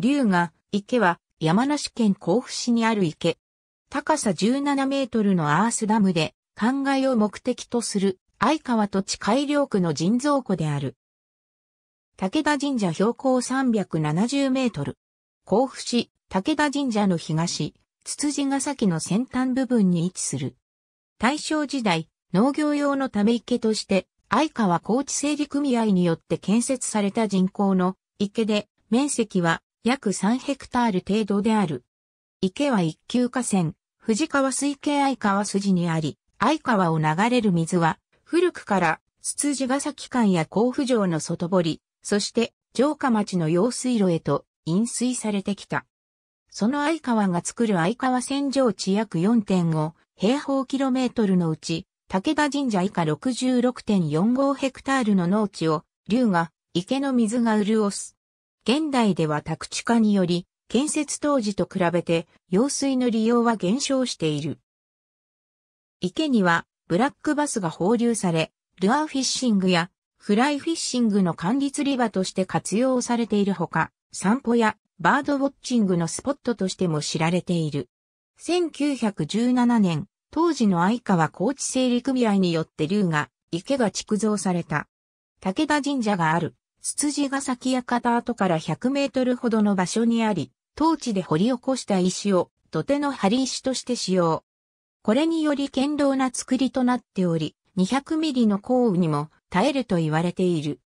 龍が池は山梨県甲府市にある池。高さ17メートルのアースダムで、灌漑を目的とする相川土地改良区の人造湖である。武田神社標高370メートル。甲府市武田神社の東、つつじヶ崎の先端部分に位置する。大正時代、農業用のため池として、相川高地整理組合によって建設された人工の池で、面積は約3ヘクタール程度である。池は一級河川、藤川水系相川筋にあり、相川を流れる水は、古くから、つつじ崎間や甲府城の外堀、そして城下町の用水路へと引水されてきた。その相川が作る相川洗浄地約4.5平方キロメートルのうち、武田神社以下66.45ヘクタールの農地を、龍が池の水が潤す現代では宅地化により、建設当時と比べて、用水の利用は減少している。池には、ブラックバスが放流され、ルアーフィッシングや、フライフィッシングの管理釣り場として活用されているほか、散歩やバードウォッチングのスポットとしても知られている。1917年、当時の相川高知整理組合によって竜が池が築造された。武田神社がある。ツツジヶ崎片跡から100メートルほどの場所にあり、当地で掘り起こした石を土手の張り石として使用。これにより堅牢な作りとなっており、200ミリの降雨にも耐えると言われている。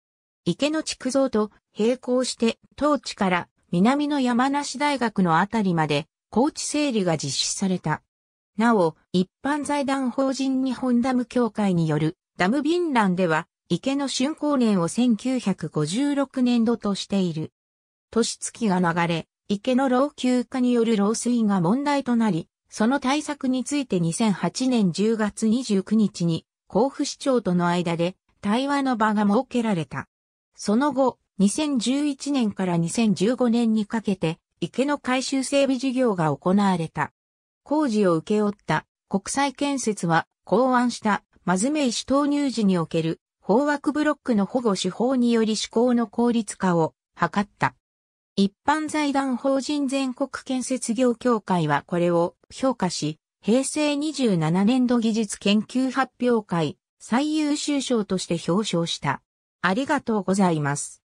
池の築造と並行して当地から南の山梨大学のあたりまで高地整理が実施された。なお、一般財団法人日本ダム協会によるダム便欄では池の竣工年を1956年度としている。年月が流れ、池の老朽化による漏水が問題となり、その対策について2008年10月29日に、甲府市長との間で対話の場が設けられた。その後、2011年から2015年にかけて、池の改修整備事業が行われた。工事を受け負った国際建設は考案したマズメ石投入時における法枠ブロックの保護手法により施行の効率化を図った。一般財団法人全国建設業協会はこれを評価し、平成27年度技術研究発表会最優秀賞として表彰した。ありがとうございます。